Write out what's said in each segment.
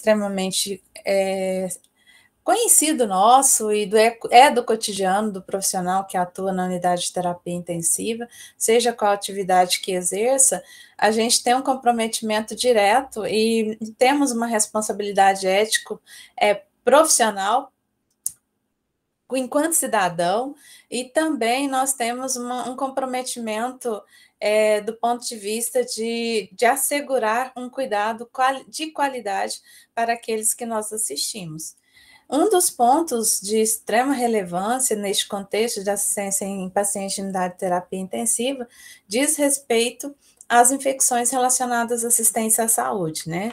extremamente é, conhecido nosso e do, é do cotidiano do profissional que atua na unidade de terapia intensiva, seja qual atividade que exerça, a gente tem um comprometimento direto e temos uma responsabilidade ético é, profissional enquanto cidadão e também nós temos uma, um comprometimento é, do ponto de vista de, de assegurar um cuidado quali de qualidade para aqueles que nós assistimos. Um dos pontos de extrema relevância neste contexto de assistência em pacientes de unidade de terapia intensiva diz respeito às infecções relacionadas à assistência à saúde, né?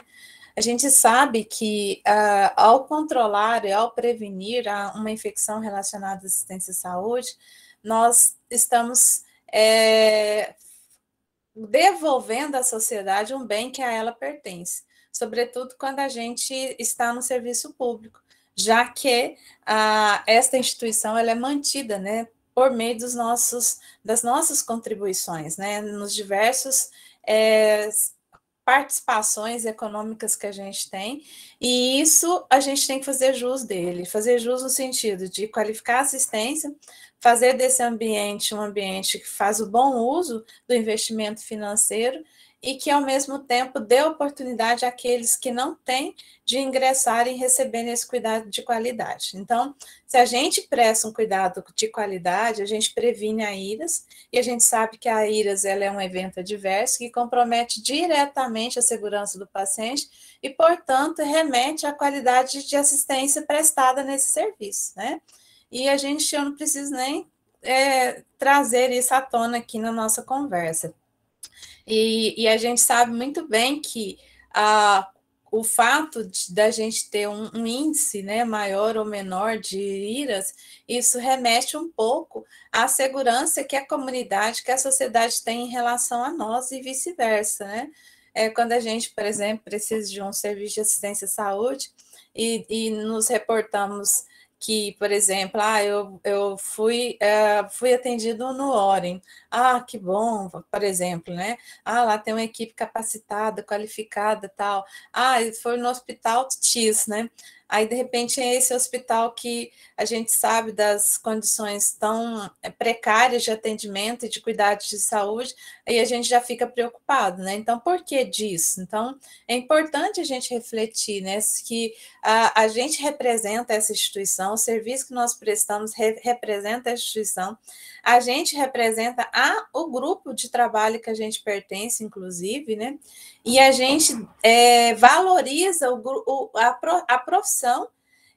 A gente sabe que uh, ao controlar e ao prevenir uma infecção relacionada à assistência à saúde, nós estamos é, devolvendo à sociedade um bem que a ela pertence, sobretudo quando a gente está no serviço público, já que ah, esta instituição ela é mantida, né, por meio dos nossos, das nossas contribuições, né, nos diversos é, participações econômicas que a gente tem, e isso a gente tem que fazer jus dele, fazer jus no sentido de qualificar a assistência, fazer desse ambiente um ambiente que faz o bom uso do investimento financeiro e que, ao mesmo tempo, dê oportunidade àqueles que não têm de ingressarem e receberem esse cuidado de qualidade. Então, se a gente presta um cuidado de qualidade, a gente previne a IRAS, e a gente sabe que a IRAS ela é um evento adverso que compromete diretamente a segurança do paciente e, portanto, remete à qualidade de assistência prestada nesse serviço, né? E a gente, eu não precisa nem é, trazer isso à tona aqui na nossa conversa. E, e a gente sabe muito bem que a, o fato de, da gente ter um, um, índice né, maior ou menor de iras, isso remete um pouco à segurança que a comunidade, que a sociedade tem em relação a nós e vice-versa. Né? É, quando a gente, por exemplo, precisa de um serviço de assistência à saúde e, e nos reportamos que, por exemplo, ah, eu, eu fui, uh, fui atendido no Orem. Ah, que bom, por exemplo, né? Ah, lá tem uma equipe capacitada, qualificada, tal. Ah, foi no hospital X, né? Aí, de repente, é esse hospital que a gente sabe das condições tão eh, precárias de atendimento e de cuidados de saúde, aí a gente já fica preocupado, né? Então, por que disso? Então, é importante a gente refletir, né? Que a, a gente representa essa instituição, o serviço que nós prestamos re, representa a instituição, a gente representa a o grupo de trabalho que a gente pertence, inclusive, né? E a gente é, valoriza o, o, a, a profissão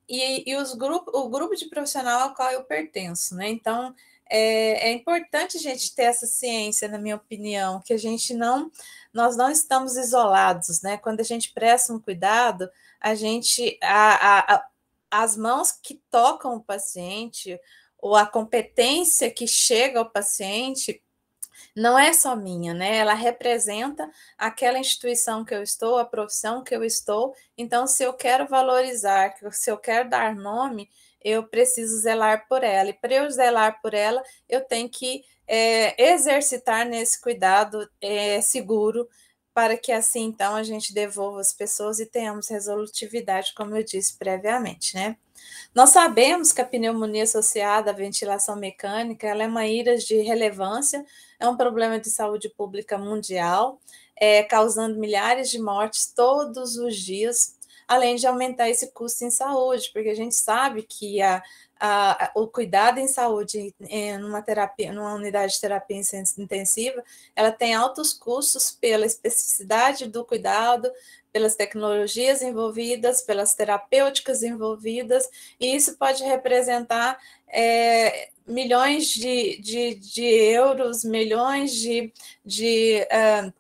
e, e os grupo, o grupo de profissional ao qual eu pertenço, né? Então, é, é, importante a gente ter essa ciência, na minha opinião, que a gente não, nós não estamos isolados, né? Quando a gente presta um cuidado, a gente, a, a, a, as mãos que tocam o paciente, ou a competência que chega ao paciente não é só minha, né? Ela representa aquela instituição que eu estou, a profissão que eu estou. Então, se eu quero valorizar, se eu quero dar nome, eu preciso zelar por ela. E para eu zelar por ela, eu tenho que é, exercitar nesse cuidado é, seguro, para que assim então a gente devolva as pessoas e tenhamos resolutividade, como eu disse previamente, né? Nós sabemos que a pneumonia associada à ventilação mecânica é uma ira de relevância, é um problema de saúde pública mundial, é, causando milhares de mortes todos os dias, além de aumentar esse custo em saúde, porque a gente sabe que a, a, o cuidado em saúde em numa terapia, numa unidade de terapia intensiva, ela tem altos custos pela especificidade do cuidado, pelas tecnologias envolvidas, pelas terapêuticas envolvidas, e isso pode representar é, milhões de, de, de, euros, milhões de, de uh,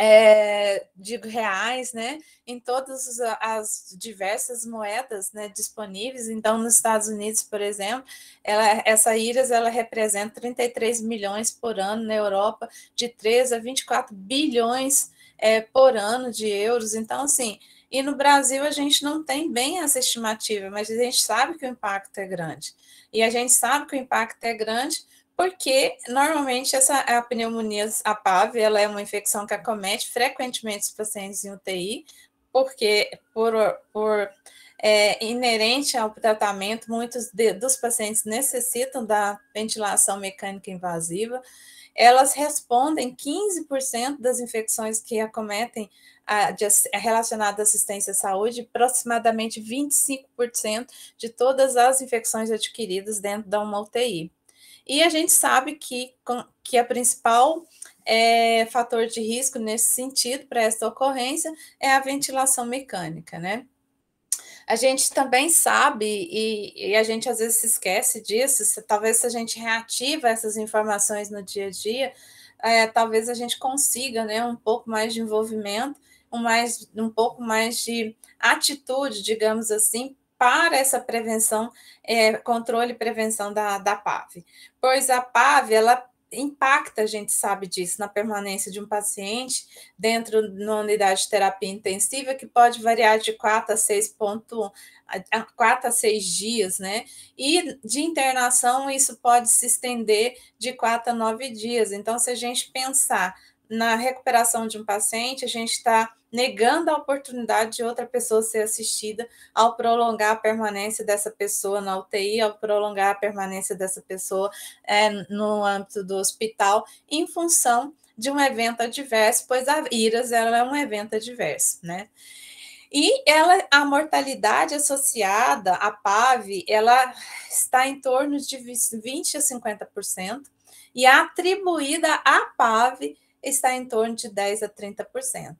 é, de reais, né, em todas as diversas moedas, né, disponíveis. Então, nos Estados Unidos, por exemplo, ela, essa IRAS, ela representa 33 milhões por ano, na Europa, de 3 a 24 bilhões é, por ano de euros. Então, assim, e no Brasil a gente não tem bem essa estimativa, mas a gente sabe que o impacto é grande. E a gente sabe que o impacto é grande porque normalmente essa a pneumonia a PAV, ela é uma infecção que acomete frequentemente os pacientes em UTI, porque por, por é, inerente ao tratamento, muitos de, dos pacientes necessitam da ventilação mecânica invasiva elas respondem 15% das infecções que acometem a, de, relacionada à assistência à saúde, aproximadamente 25% de todas as infecções adquiridas dentro da uma UTI. E a gente sabe que, com, que a principal é, fator de risco nesse sentido, para esta ocorrência, é a ventilação mecânica, né? a gente também sabe, e, e, a gente às vezes se esquece disso, se, talvez se a gente reativa essas informações no dia a dia, é, talvez a gente consiga né, um pouco mais de envolvimento, um, mais, um pouco mais de atitude, digamos assim, para essa prevenção, é, controle e prevenção da, da PAV. Pois a PAV, ela impacta, a gente sabe disso, na permanência de um paciente dentro de uma unidade de terapia intensiva, que pode variar de 4 a 6 ponto, 4 a 6 dias, né? E de internação, isso pode se estender de 4 a 9 dias. Então, se a gente pensar na recuperação de um paciente, a gente está negando a oportunidade de outra pessoa ser assistida ao prolongar a permanência dessa pessoa na UTI, ao prolongar a permanência dessa pessoa é, no âmbito do hospital, em função de um evento adverso, pois a IRAS ela é um evento adverso, né? E ela, a mortalidade associada à PAV, ela está em torno de 20 a 50%, e a atribuída à PAV está em torno de 10 a 30%.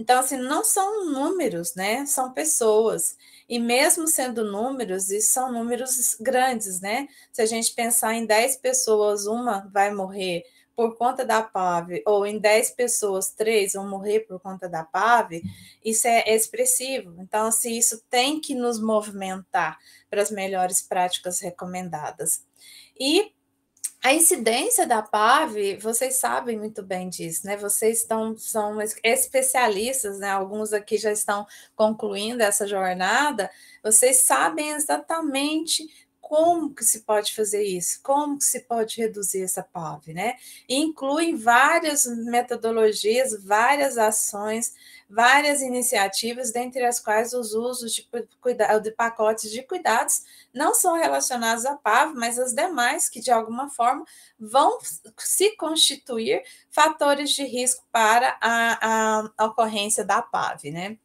Então, assim, não são números, né? São pessoas. E mesmo sendo números, e são números grandes, né? Se a gente pensar em 10 pessoas, uma vai morrer por conta da PAV, ou em 10 pessoas, três vão morrer por conta da PAV, isso é expressivo. Então, assim, isso tem que nos movimentar para as melhores práticas recomendadas. E a incidência da PAV, vocês sabem muito bem disso, né? Vocês estão, são especialistas, né? Alguns aqui já estão concluindo essa jornada. Vocês sabem exatamente como que se pode fazer isso? Como que se pode reduzir essa PAV, né? Incluem várias metodologias, várias ações, várias iniciativas, dentre as quais os usos de, de pacotes de cuidados não são relacionados à PAV, mas as demais que, de alguma forma, vão se constituir fatores de risco para a, a ocorrência da PAV, né?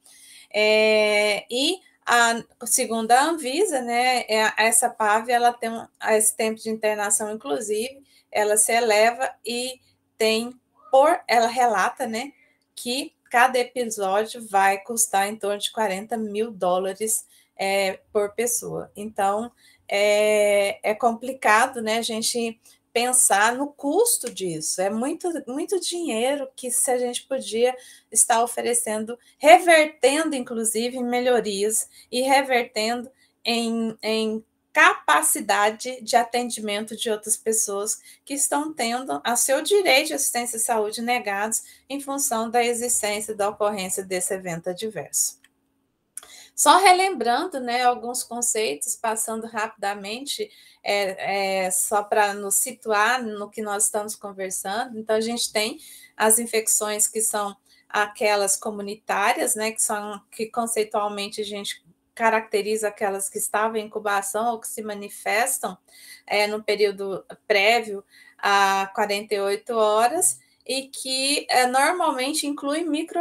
É, e a, segundo a Anvisa, né, é, essa PAV ela tem esse tempo de internação, inclusive, ela se eleva e tem por ela relata, né, que cada episódio vai custar em torno de 40 mil dólares é, por pessoa. Então é, é complicado, né, a gente pensar no custo disso. É muito, muito dinheiro que se a gente podia estar oferecendo, revertendo, inclusive, em melhorias e revertendo em, em capacidade de atendimento de outras pessoas que estão tendo a seu direito de assistência à saúde negados em função da existência da ocorrência desse evento adverso. Só relembrando né, alguns conceitos, passando rapidamente, é, é só para nos situar no que nós estamos conversando. Então, a gente tem as infecções que são aquelas comunitárias, né, que são que conceitualmente a gente caracteriza aquelas que estavam em incubação ou que se manifestam é, no período prévio a 48 horas, e que é, normalmente inclui micro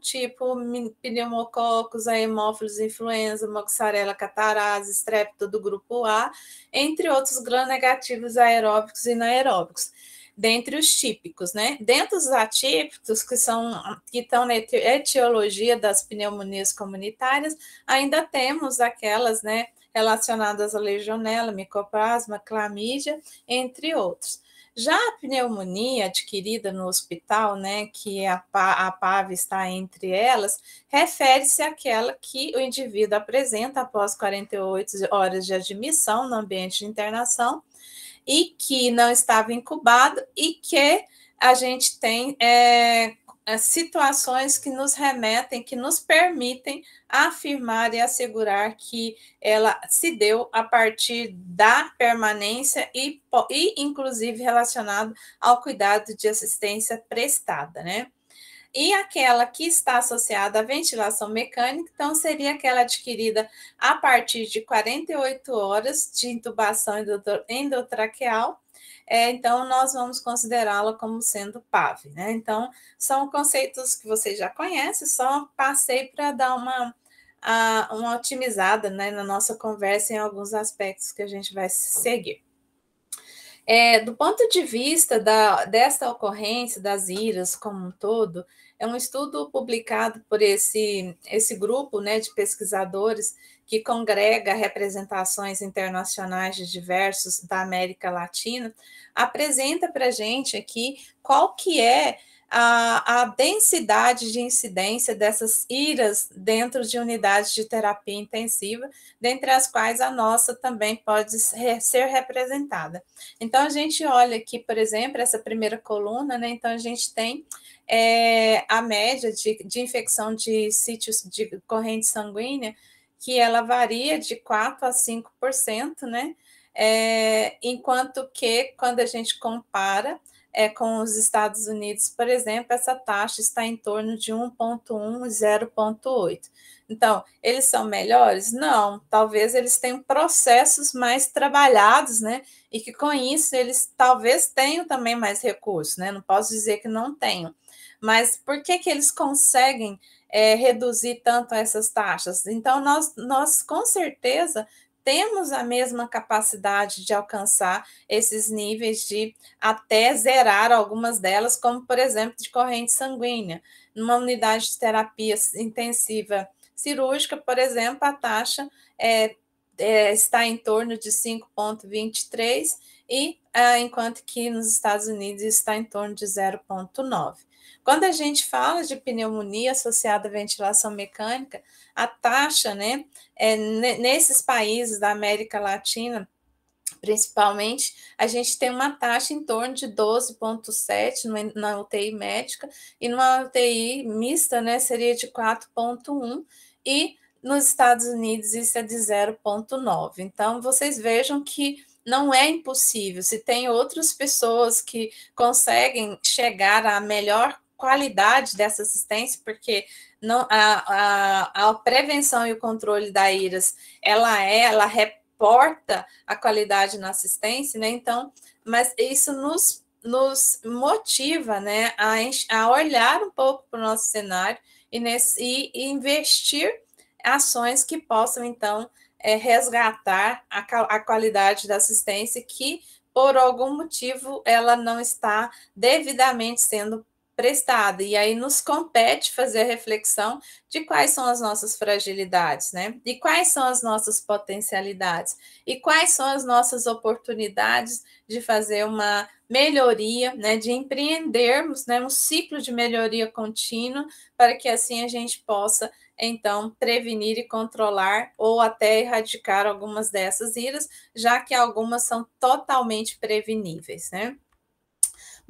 tipo pneumococos, hemófilos, influenza, moxarela, catarase, estrepto do grupo A, entre outros gram-negativos aeróbicos e inaeróbicos, dentre os típicos, né? Dentro dos atípicos, que são que estão na etiologia das pneumonias comunitárias, ainda temos aquelas, né, relacionadas à legionela, micoplasma, clamídia, entre outros. Já a pneumonia adquirida no hospital, né, que a, a PAV está entre elas, refere-se àquela que o indivíduo apresenta após 48 horas de admissão no ambiente de internação e que não estava incubado e que a gente tem é, situações que nos remetem, que nos permitem afirmar e assegurar que ela se deu a partir da permanência e, e inclusive, relacionado ao cuidado de assistência prestada, né? E aquela que está associada à ventilação mecânica, então seria aquela adquirida a partir de 48 horas de intubação endotraqueal é, então nós vamos considerá-la como sendo PAV. Né? Então, são conceitos que você já conhece, só passei para dar uma, a, uma otimizada né, na nossa conversa em alguns aspectos que a gente vai seguir. É, do ponto de vista da, desta ocorrência das iras como um todo, é um estudo publicado por esse, esse grupo né, de pesquisadores que congrega representações internacionais de diversos da América Latina, apresenta para a gente aqui qual que é a, a densidade de incidência dessas iras dentro de unidades de terapia intensiva, dentre as quais a nossa também pode ser representada. Então, a gente olha aqui, por exemplo, essa primeira coluna, né? Então, a gente tem é, a média de, de infecção de sítios de corrente sanguínea, que ela varia de 4% a 5%, né? É, enquanto que quando a gente compara é, com os Estados Unidos, por exemplo, essa taxa está em torno de 1,1, 0,8. Então, eles são melhores? Não, talvez eles tenham processos mais trabalhados, né? E que com isso eles talvez tenham também mais recursos, né? Não posso dizer que não tenham. Mas por que, que eles conseguem é, reduzir tanto essas taxas? Então, nós, nós com certeza temos a mesma capacidade de alcançar esses níveis de até zerar algumas delas, como por exemplo de corrente sanguínea. Numa unidade de terapia intensiva cirúrgica, por exemplo, a taxa é, é, está em torno de 5,23 e ah, enquanto que nos Estados Unidos está em torno de 0,9. Quando a gente fala de pneumonia associada à ventilação mecânica, a taxa, né, é, nesses países da América Latina, principalmente, a gente tem uma taxa em torno de 12,7 na UTI médica e numa UTI mista, né, seria de 4,1 e nos Estados Unidos isso é de 0,9. Então, vocês vejam que não é impossível. Se tem outras pessoas que conseguem chegar à melhor qualidade dessa assistência, porque não, a, a, a prevenção e o controle da IRAS, ela é, ela reporta a qualidade na assistência, né? Então, mas isso nos, nos motiva, né, a, a olhar um pouco para o nosso cenário e, nesse, e, investir ações que possam, então, é, resgatar a, a qualidade da assistência que, por algum motivo, ela não está devidamente sendo prestada. E aí nos compete fazer a reflexão de quais são as nossas fragilidades, né? E quais são as nossas potencialidades e quais são as nossas oportunidades de fazer uma melhoria, né, de empreendermos, né, um ciclo de melhoria contínua para que assim a gente possa então prevenir e controlar ou até erradicar algumas dessas iras, já que algumas são totalmente preveníveis, né?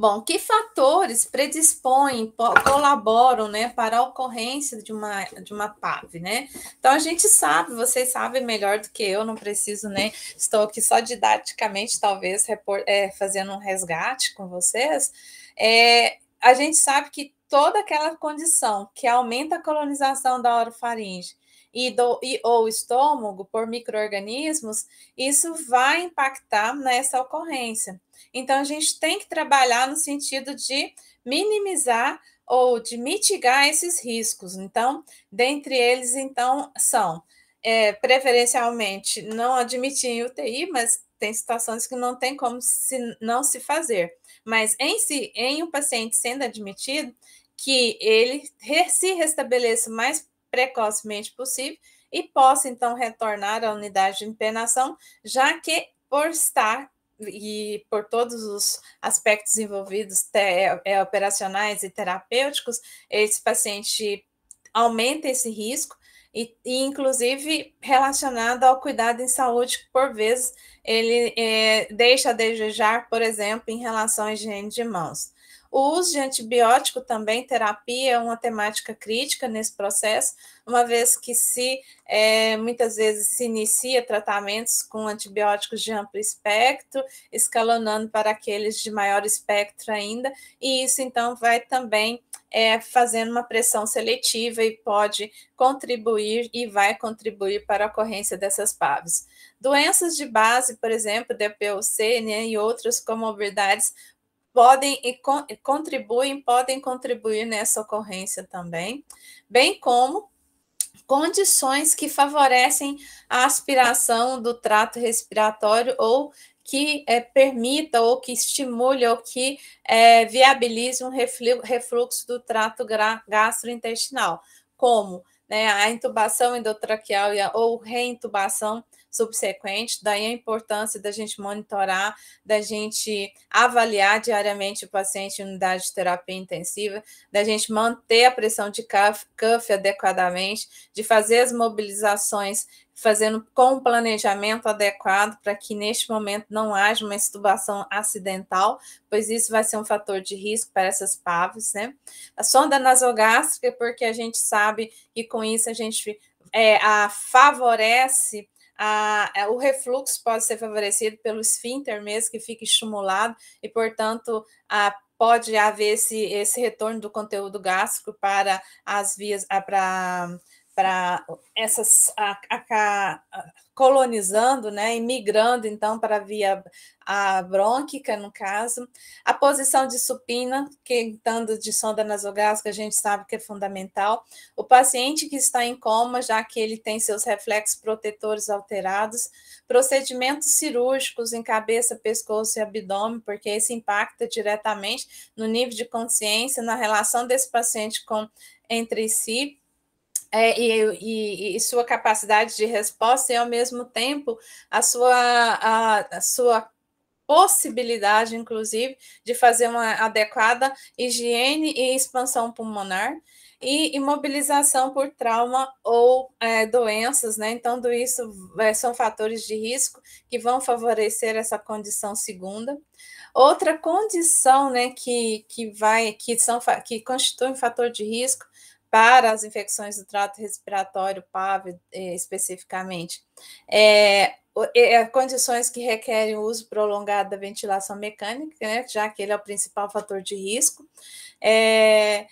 Bom, que fatores predispõem, colaboram né, para a ocorrência de uma, de uma PAV, né? Então a gente sabe, vocês sabem melhor do que eu, não preciso, né? Estou aqui só didaticamente, talvez, é, fazendo um resgate com vocês. É, a gente sabe que toda aquela condição que aumenta a colonização da orofaringe, e, do, e ou estômago por micro-organismos, isso vai impactar nessa ocorrência. Então, a gente tem que trabalhar no sentido de minimizar ou de mitigar esses riscos. Então, dentre eles, então, são é, preferencialmente não admitir UTI, mas tem situações que não tem como se, não se fazer. Mas em si, em um paciente sendo admitido, que ele se restabeleça o mais precocemente possível e possa então retornar à unidade de internação, já que por estar e por todos os aspectos envolvidos, te, é, é, operacionais e terapêuticos, esse paciente aumenta esse risco, e, e, inclusive relacionado ao cuidado em saúde, que por vezes ele é, deixa a desejar, por exemplo, em relação à higiene de mãos. O uso de antibiótico também, terapia, é uma temática crítica nesse processo, uma vez que se é, muitas vezes se inicia tratamentos com antibióticos de amplo espectro, escalonando para aqueles de maior espectro ainda, e isso então vai também é, fazendo uma pressão seletiva e pode contribuir e vai contribuir para a ocorrência dessas PAVs. Doenças de base, por exemplo, DPOC né, e outras comorbidades podem e contribuem, podem contribuir nessa ocorrência também, bem como condições que favorecem a aspiração do trato respiratório ou que é, permita ou que estimule ou que é, viabilize um refluxo do trato gastrointestinal, como né, a intubação endotraqueal ou reintubação subsequente, daí a importância da gente monitorar, da gente avaliar diariamente o paciente em unidade de terapia intensiva, da gente manter a pressão de cuff, adequadamente, de fazer as mobilizações fazendo com o planejamento adequado para que neste momento não haja uma estubação acidental, pois isso vai ser um fator de risco para essas PAVs, né? A sonda nasogástrica, porque a gente sabe que com isso a gente é, a favorece a, a, é, o refluxo pode ser favorecido pelo esfíncter mesmo, que fica estimulado, e, portanto, a, pode haver esse, esse retorno do conteúdo gástrico para as vias, para para essas a, a, a, colonizando, né, imigrando então para via a brônquica no caso, a posição de supina, que estando de sonda nasogástrica, a gente sabe que é fundamental. O paciente que está em coma, já que ele tem seus reflexos protetores alterados, procedimentos cirúrgicos em cabeça, pescoço e abdômen, porque isso impacta diretamente no nível de consciência, na relação desse paciente com entre si é, e, e, e, sua capacidade de resposta e, ao mesmo tempo, a sua, a, a sua possibilidade, inclusive, de fazer uma adequada higiene e expansão pulmonar e imobilização por trauma ou é, doenças, né? Então, tudo isso é, são fatores de risco que vão favorecer essa condição segunda. Outra condição, né, que, que vai, que são, que constitui um fator de risco para as infecções do trato respiratório, PAV eh, especificamente. É, é, condições que requerem o uso prolongado da ventilação mecânica, né, já que ele é o principal fator de risco. É,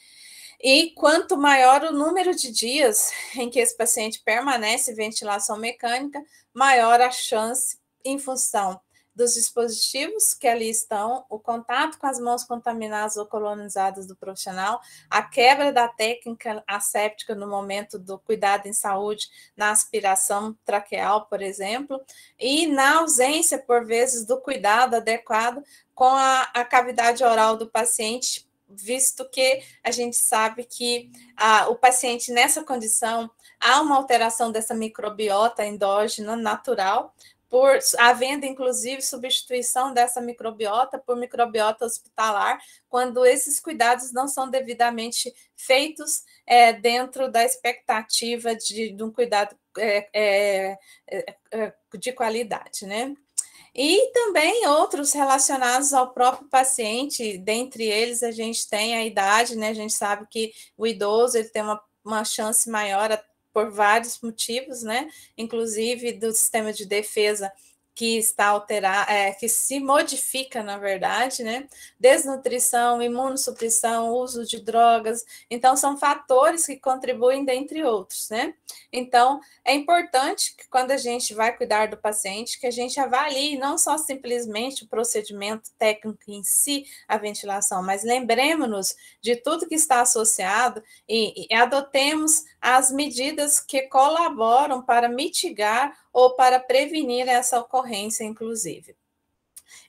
e quanto maior o número de dias em que esse paciente permanece em ventilação mecânica, maior a chance em função dos dispositivos que ali estão, o contato com as mãos contaminadas ou colonizadas do profissional, a quebra da técnica asséptica no momento do cuidado em saúde, na aspiração traqueal, por exemplo, e na ausência, por vezes, do cuidado adequado com a, a cavidade oral do paciente, visto que a gente sabe que a o paciente nessa condição há uma alteração dessa microbiota endógena natural, por havendo inclusive substituição dessa microbiota por microbiota hospitalar, quando esses cuidados não são devidamente feitos é, dentro da expectativa de, de um cuidado é é, é, é, de qualidade, né? E também outros relacionados ao próprio paciente, dentre eles a gente tem a idade, né? A gente sabe que o idoso ele tem uma uma chance maior por vários motivos, né? Inclusive do sistema de defesa que está alterada, é, que se modifica, na verdade, né? Desnutrição, imunossupressão, uso de drogas. Então, são fatores que contribuem, dentre outros, né? Então, é importante que quando a gente vai cuidar do paciente, que a gente avalie não só simplesmente o procedimento técnico em si, a ventilação, mas lembremos-nos de tudo que está associado e, e adotemos as medidas que colaboram para mitigar ou para prevenir essa ocorrência, inclusive.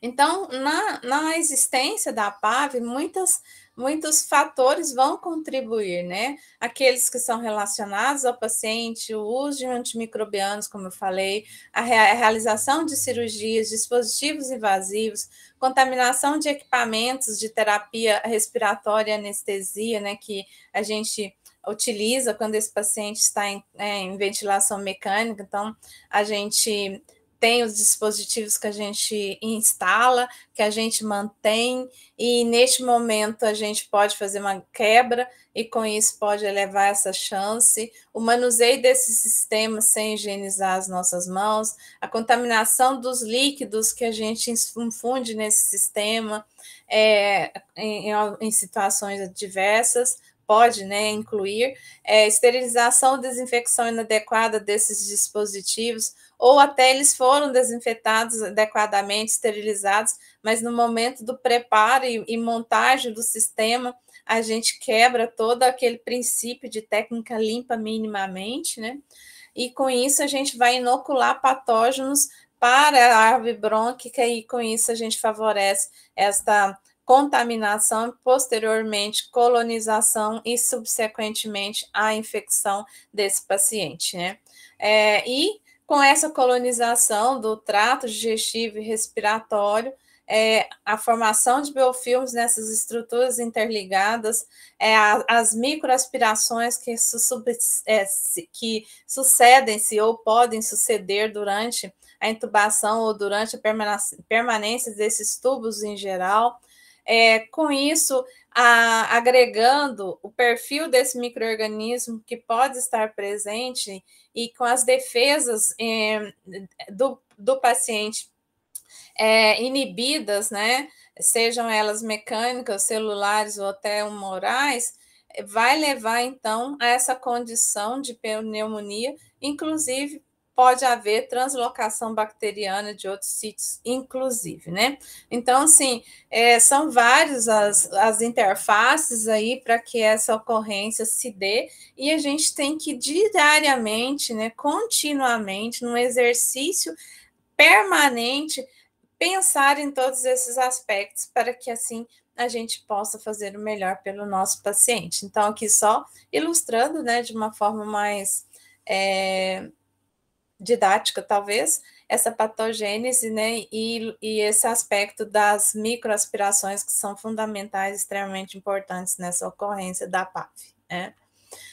Então, na, na existência da PAV, muitas, muitos fatores vão contribuir, né? Aqueles que são relacionados ao paciente, o uso de antimicrobianos, como eu falei, a, a realização de cirurgias, dispositivos invasivos, contaminação de equipamentos de terapia respiratória, anestesia, né? Que a gente utiliza quando esse paciente está em, é, em ventilação mecânica. Então, a gente tem os dispositivos que a gente instala, que a gente mantém, e neste momento a gente pode fazer uma quebra e com isso pode elevar essa chance. O manuseio desse sistema sem higienizar as nossas mãos, a contaminação dos líquidos que a gente infunde nesse sistema é, em, em situações adversas pode né, incluir é, esterilização, desinfecção inadequada desses dispositivos, ou até eles foram desinfetados adequadamente, esterilizados, mas no momento do preparo e, e montagem do sistema, a gente quebra todo aquele princípio de técnica limpa minimamente, né? E com isso a gente vai inocular patógenos para a árvore brônquica e com isso a gente favorece esta contaminação, posteriormente colonização e, subsequentemente, a infecção desse paciente, né? É, e com essa colonização do trato digestivo e respiratório, é, a formação de biofilmes nessas estruturas interligadas, é, a, as microaspirações que, su, sub, é, que sucedem-se ou podem suceder durante a intubação ou durante a permanência desses tubos em geral, é, com isso, a, agregando o perfil desse microorganismo que pode estar presente e com as defesas é, do, do paciente é, inibidas, né? Sejam elas mecânicas, celulares ou até humorais, vai levar então a essa condição de pneumonia, inclusive pode haver translocação bacteriana de outros sítios, inclusive, né? Então, sim, é, são várias as, as interfaces aí para que essa ocorrência se dê, e a gente tem que diariamente, né, continuamente, num exercício permanente, pensar em todos esses aspectos para que assim a gente possa fazer o melhor pelo nosso paciente. Então, aqui só ilustrando, né, de uma forma mais é, didática, talvez, essa patogênese, né, e, e esse aspecto das microaspirações que são fundamentais, extremamente importantes nessa ocorrência da PAF, né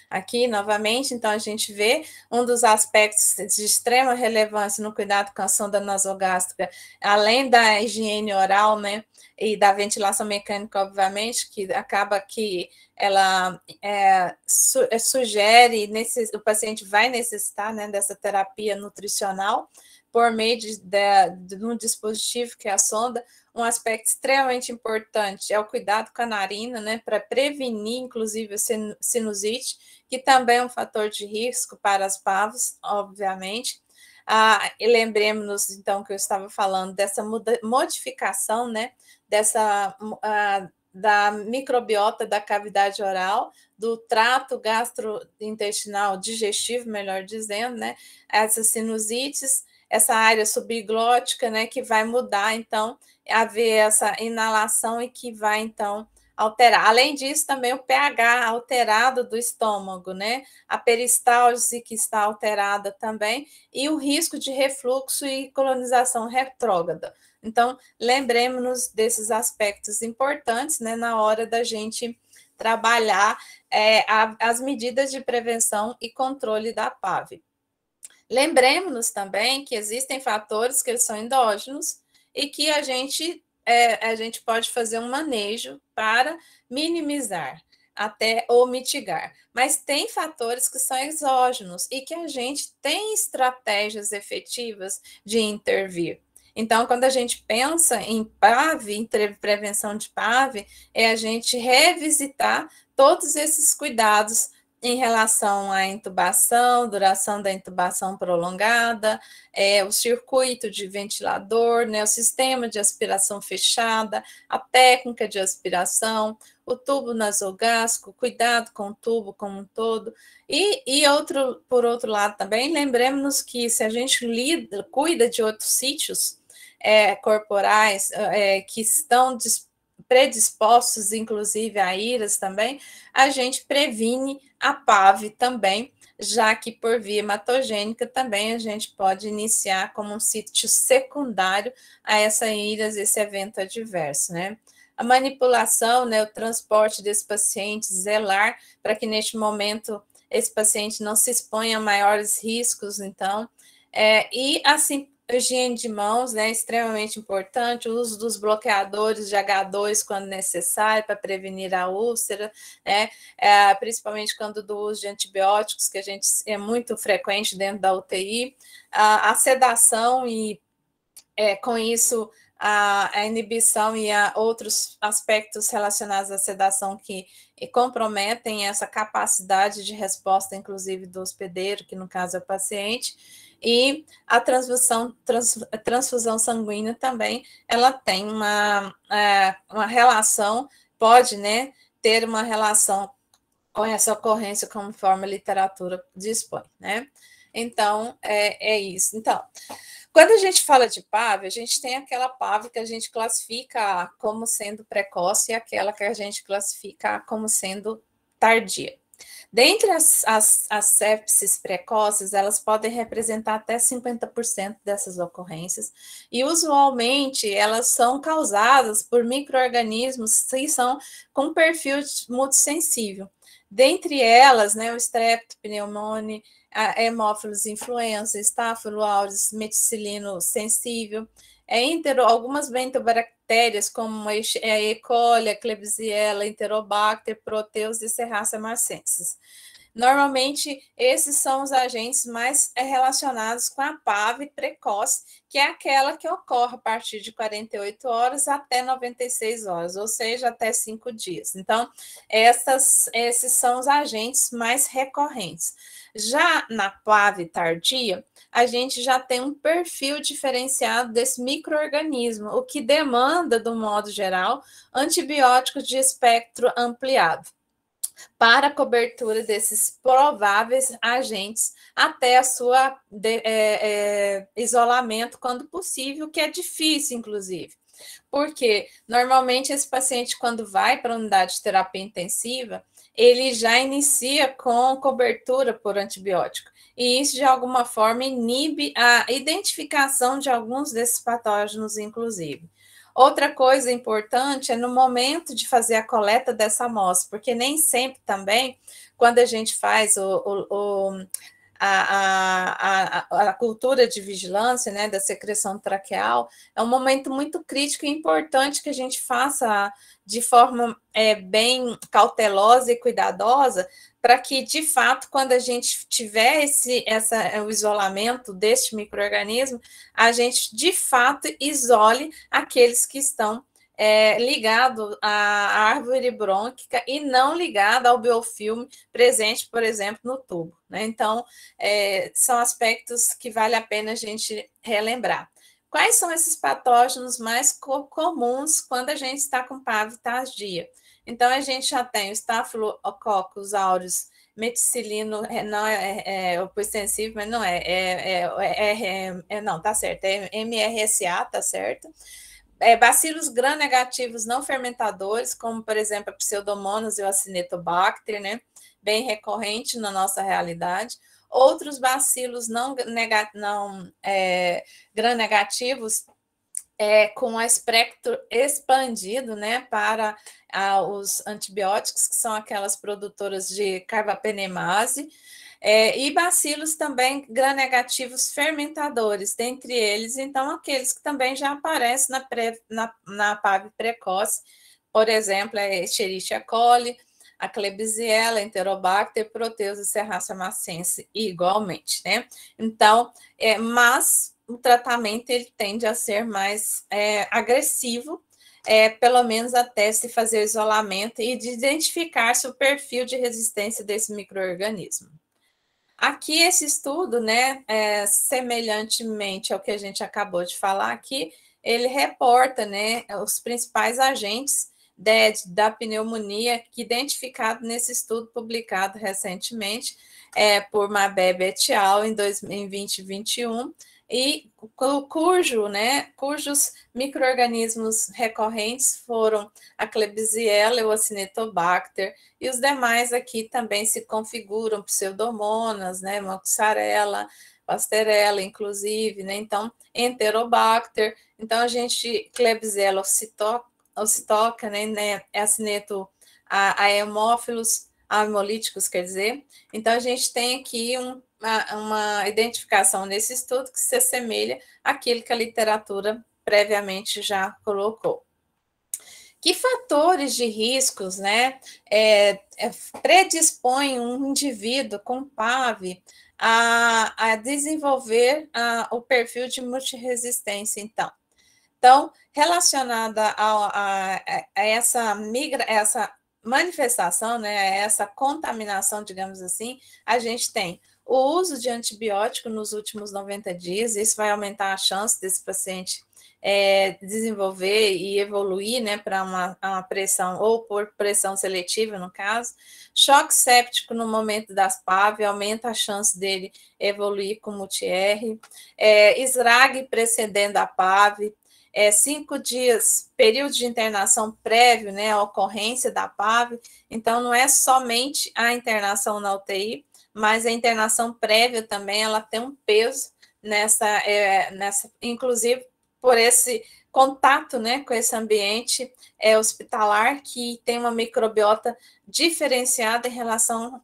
aqui novamente, então a gente vê um dos aspectos de extrema relevância no cuidado com a sonda nasogástrica, além da higiene oral, né, e da ventilação mecânica, obviamente, que acaba que ela é, su é, sugere, nesse, o paciente vai necessitar né, dessa terapia nutricional, por meio de, de, de, um dispositivo que é a sonda, um aspecto extremamente importante é o cuidado com a narina, né, para prevenir, inclusive, a sinusite, que também é um fator de risco para as pavas, obviamente. Ah, e lembremos-nos, então, que eu estava falando dessa modificação, né, dessa, ah, da microbiota da cavidade oral, do trato gastrointestinal digestivo, melhor dizendo, né, essas sinusites, essa área subglótica, né, que vai mudar, então, haver essa inalação e que vai, então, alterar. Além disso, também o pH alterado do estômago, né? A peristalse que está alterada também e o risco de refluxo e colonização retrógrada. Então, lembremos-nos desses aspectos importantes, né, na hora da gente trabalhar é, a, as medidas de prevenção e controle da PAV. Lembremos-nos também que existem fatores que são endógenos e que a gente, é, a gente pode fazer um manejo para minimizar até ou mitigar. Mas tem fatores que são exógenos e que a gente tem estratégias efetivas de intervir. Então, quando a gente pensa em PAV, em prevenção de PAV, é a gente revisitar todos esses cuidados em relação à intubação, duração da intubação prolongada, é, o circuito de ventilador, né, o sistema de aspiração fechada, a técnica de aspiração, o tubo nasogástrico, cuidado com o tubo como um todo. E, e outro, por outro lado também, lembremos que se a gente lida, cuida de outros sítios é, corporais é, que estão disponíveis, predispostos, inclusive, a iras também, a gente previne a PAV também, já que por via hematogênica também a gente pode iniciar como um sítio secundário a essa iras, esse evento adverso, né? A manipulação, né, o transporte desse paciente, zelar para que neste momento esse paciente não se exponha a maiores riscos, então, é, e assim higiene de mãos, né, extremamente importante, o uso dos bloqueadores de H2 quando necessário para prevenir a úlcera, né, é, principalmente quando do uso de antibióticos, que a gente é muito frequente dentro da UTI, a, a sedação e é, com isso a, a, inibição e a outros aspectos relacionados à sedação que comprometem essa capacidade de resposta, inclusive do hospedeiro, que no caso é o paciente e a transfusão, trans, a transfusão sanguínea também, ela tem uma, é, uma relação, pode né, ter uma relação com essa ocorrência, conforme a literatura dispõe, né? Então, é, é isso. Então, quando a gente fala de PAV, a gente tem aquela PAV que a gente classifica como sendo precoce e aquela que a gente classifica como sendo tardia. Dentre as, as, as sepses precoces, elas podem representar até 50% dessas ocorrências, e usualmente elas são causadas por micro-organismos que são com perfil multissensível. Dentre elas, né, o streptopneumone, a hemófilos influenza, estáfilo aureus, meticilino sensível, é intero, algumas bactérias como é a E. coli, a Klebsiella, Enterobacter, Proteus e Serraça marcensis. Normalmente, esses são os agentes mais é, relacionados com a PAV precoce, que é aquela que ocorre a partir de 48 horas até 96 horas, ou seja, até 5 dias. Então, essas, esses são os agentes mais recorrentes. Já na plave tardia, a gente já tem um perfil diferenciado desse microorganismo, o que demanda, do modo geral, antibióticos de espectro ampliado para a cobertura desses prováveis agentes até a sua de, é, é, isolamento quando possível, que é difícil, inclusive. Porque normalmente esse paciente, quando vai para a unidade de terapia intensiva, ele já inicia com cobertura por antibiótico. E isso, de alguma forma, inibe a identificação de alguns desses patógenos, inclusive. Outra coisa importante é no momento de fazer a coleta dessa amostra, porque nem sempre também, quando a gente faz o, o, o a, a, a, cultura de vigilância, né, da secreção traqueal, é um momento muito crítico e importante que a gente faça de forma é, bem cautelosa e cuidadosa, para que, de fato, quando a gente tiver esse essa, é, o isolamento deste microorganismo, a gente, de fato, isole aqueles que estão é, ligado à árvore brônquica e não ligado ao biofilme presente, por exemplo, no tubo. Né? Então, é, são aspectos que vale a pena a gente relembrar. Quais são esses patógenos mais co comuns quando a gente está com pavo tardia? Então, a gente já tem o Staphylococcus aureus meticilino é, não é, é, é mas não é, é é, é, é, é, não, tá certo, é MRSA, tá certo? é, bacilos gram-negativos não fermentadores, como, por exemplo, a Pseudomonas e o Acinetobacter, né? Bem recorrente na nossa realidade. Outros bacilos não, nega, não é, gram-negativos é, com espectro expandido né, para ah, os antibióticos, que são aquelas produtoras de carbapenemase, é, e bacilos também gram-negativos fermentadores, dentre eles, então, aqueles que também já aparecem na, pre, na, na PAV precoce, por exemplo, a é Escherichia coli, a Klebsiella, Enterobacter, Proteus e serraça macense, igualmente, né? Então, é, mas o tratamento ele tende a ser mais é, agressivo, é, pelo menos até se fazer isolamento e de identificar se o perfil de resistência desse microorganismo. Aqui, esse estudo, né, é, semelhantemente ao que a gente acabou de falar aqui, ele reporta né, os principais agentes né, da pneumonia identificado nesse estudo publicado recentemente é, por Mabebe et al. em 2020 e 2021, e cujo, né, cujos microorganismos recorrentes foram a Klebsiella, o Acinetobacter, e os demais aqui também se configuram pseudomonas, né, moxarella, pasterella, inclusive, né, então enterobacter, então a gente, Klebsiella ocitoca, né, né é acineto, a, a hemófilos, amolíticos, quer dizer, então a gente tem aqui um uma, uma identificação nesse estudo que se assemelha àquilo que a literatura previamente já colocou. Que fatores de riscos né, é, é, predispõem um indivíduo com PAV a, a desenvolver a, o perfil de multiresistência, então? Então, relacionada a, a, a essa migra, essa manifestação, né, a essa contaminação, digamos assim, a gente tem o uso de antibiótico nos últimos 90 dias, isso vai aumentar a chance desse paciente é, desenvolver e evoluir né, para uma, uma, pressão, ou por pressão seletiva, no caso. Choque séptico no momento das PAV aumenta a chance dele evoluir com multi-R. É, precedendo a PAV. É, cinco dias, período de internação prévio, né, a ocorrência da PAV. Então, não é somente a internação na UTI, mas a internação prévia também ela tem um peso nessa, é, nessa inclusive por esse contato né, com esse ambiente é, hospitalar que tem uma microbiota diferenciada em relação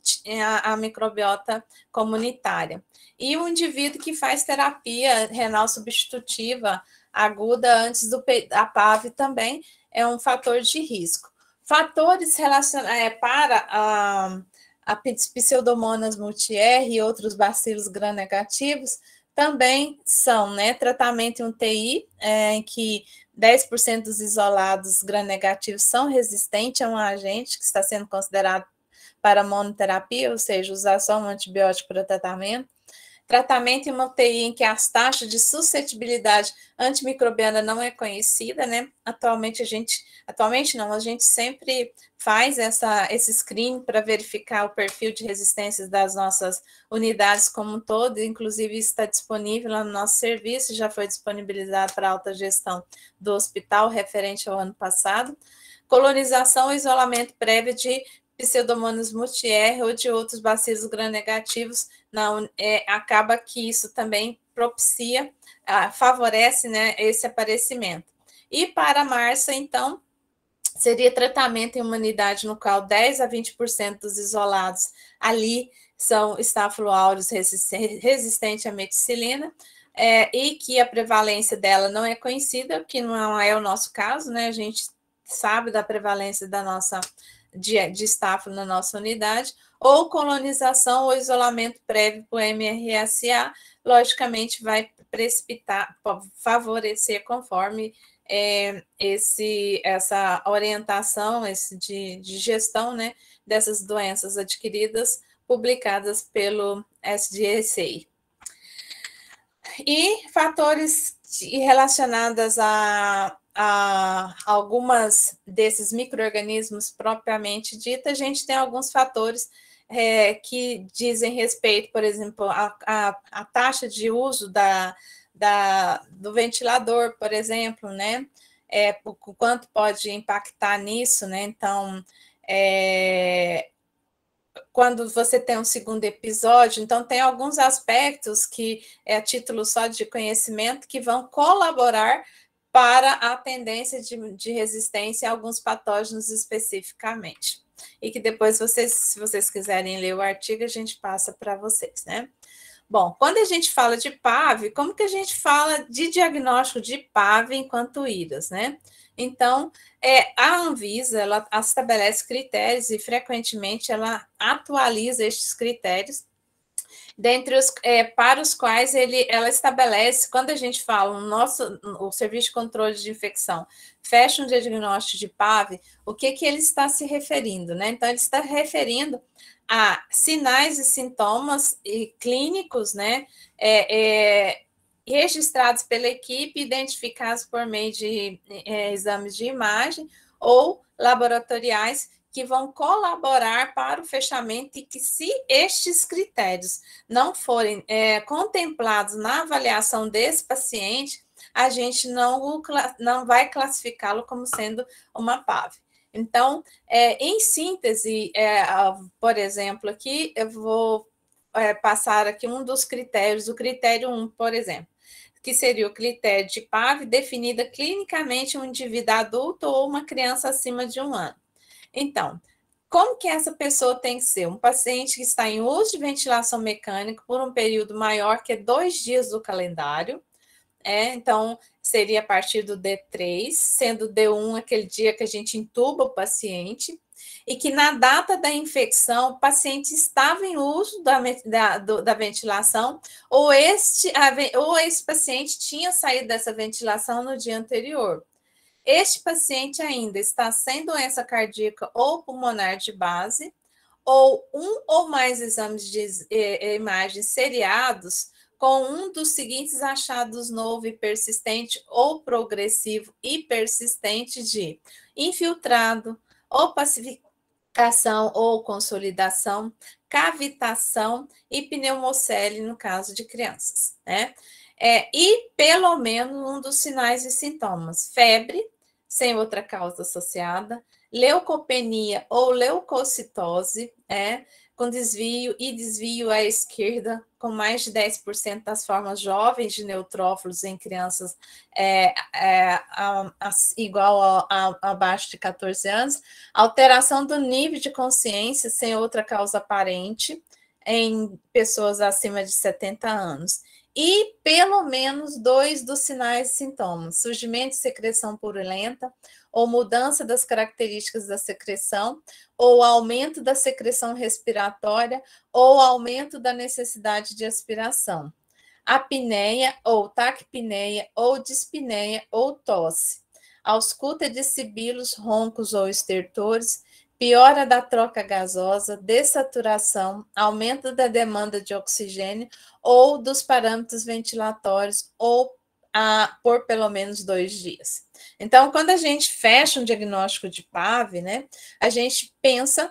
à, é, microbiota comunitária. E o indivíduo que faz terapia renal substitutiva aguda antes do a PAV também é um fator de risco. Fatores relacionados é, para a a pseudomonas multi-R e outros bacilos gram-negativos também são, né, tratamento em UTI, é, em que 10% dos isolados gram-negativos são resistentes a um agente que está sendo considerado para monoterapia, ou seja, usar só um antibiótico para tratamento. Tratamento em uma UTI em que as taxas de suscetibilidade antimicrobiana não é conhecida, né? Atualmente a gente, atualmente não, a gente sempre faz essa, esse screen para verificar o perfil de resistências das nossas unidades como um todo, inclusive está disponível lá no nosso serviço, já foi disponibilizado para alta gestão do hospital referente ao ano passado colonização e isolamento prévio de pseudomonas multier ou de outros bacilos gram-negativos, é, acaba que isso também propicia, ah, favorece né, esse aparecimento. E para Marsa, então, seria tratamento em humanidade no qual 10 a 20% dos isolados ali são estafiloáureos resistentes à meticilina, é, e que a prevalência dela não é conhecida, que não é o nosso caso, né? A gente sabe da prevalência da nossa de, de na nossa unidade, ou colonização ou isolamento prévio o MRSA, logicamente vai precipitar, favorecer conforme é, esse, essa orientação esse de, de gestão né, dessas doenças adquiridas publicadas pelo SDSA. E fatores relacionados a ah, algumas desses micro-organismos propriamente dita, a gente tem alguns fatores é, que dizem respeito, por exemplo, a, a, a taxa de uso da, da, do ventilador, por exemplo, né? É, o, o quanto pode impactar nisso, né? Então, é, quando você tem um segundo episódio, então tem alguns aspectos que é a título só de conhecimento que vão colaborar para a tendência de, de resistência a alguns patógenos especificamente. E que depois vocês, se vocês quiserem ler o artigo, a gente passa para vocês, né? Bom, quando a gente fala de PAV, como que a gente fala de diagnóstico de PAV enquanto IRAS, né? Então, é, a Anvisa, ela estabelece critérios e frequentemente ela atualiza estes critérios dentre os é, para os quais ele, ela estabelece, quando a gente fala o nosso o serviço de controle de infecção fecha um diagnóstico de PAV, o que que ele está se referindo, né? Então ele está referindo a sinais e sintomas e clínicos, né? É, é, registrados pela equipe, identificados por meio de é, exames de imagem ou laboratoriais que vão colaborar para o fechamento e que, se estes critérios não forem é, contemplados na avaliação desse paciente, a gente não, não vai classificá-lo como sendo uma PAV. Então, é, em síntese, é, por exemplo, aqui eu vou é, passar aqui um dos critérios, o critério 1, por exemplo que seria o critério de PAV, definida clinicamente um indivíduo adulto ou uma criança acima de um ano. Então, como que essa pessoa tem que ser? Um paciente que está em uso de ventilação mecânica por um período maior que dois dias do calendário, é, então, seria a partir do D3, sendo D1 aquele dia que a gente intuba o paciente, e que na data da infecção o paciente estava em uso da, da, da ventilação, ou, este, a, ou esse paciente tinha saído dessa ventilação no dia anterior. Este paciente ainda está sem doença cardíaca ou pulmonar de base, ou um ou mais exames de imagem eh, eh, imagens seriados com um dos seguintes achados novo e persistente ou progressivo e persistente de infiltrado ou pacificação ou consolidação, cavitação e pneumocele no caso de crianças, né? É, e pelo menos um dos sinais e sintomas: febre, sem outra causa associada, leucopenia ou leucocitose, é, com desvio e desvio à esquerda, com mais de 10% das formas jovens de neutrófilos em crianças é, é, a, a, igual a, abaixo de 14 anos, alteração do nível de consciência sem outra causa aparente em pessoas acima de 70 anos e pelo menos dois dos sinais e sintomas: surgimento de secreção purulenta, ou mudança das características da secreção, ou aumento da secreção respiratória, ou aumento da necessidade de aspiração, apneia ou taquipneia, ou dispneia ou tosse, ausculta de sibilos, roncos ou estertores, piora da troca gasosa, dessaturação, aumento da demanda de oxigênio ou dos parâmetros ventilatórios, ou a, ah, por pelo menos dois dias. Então, quando a gente fecha um diagnóstico de PAV, né, a gente pensa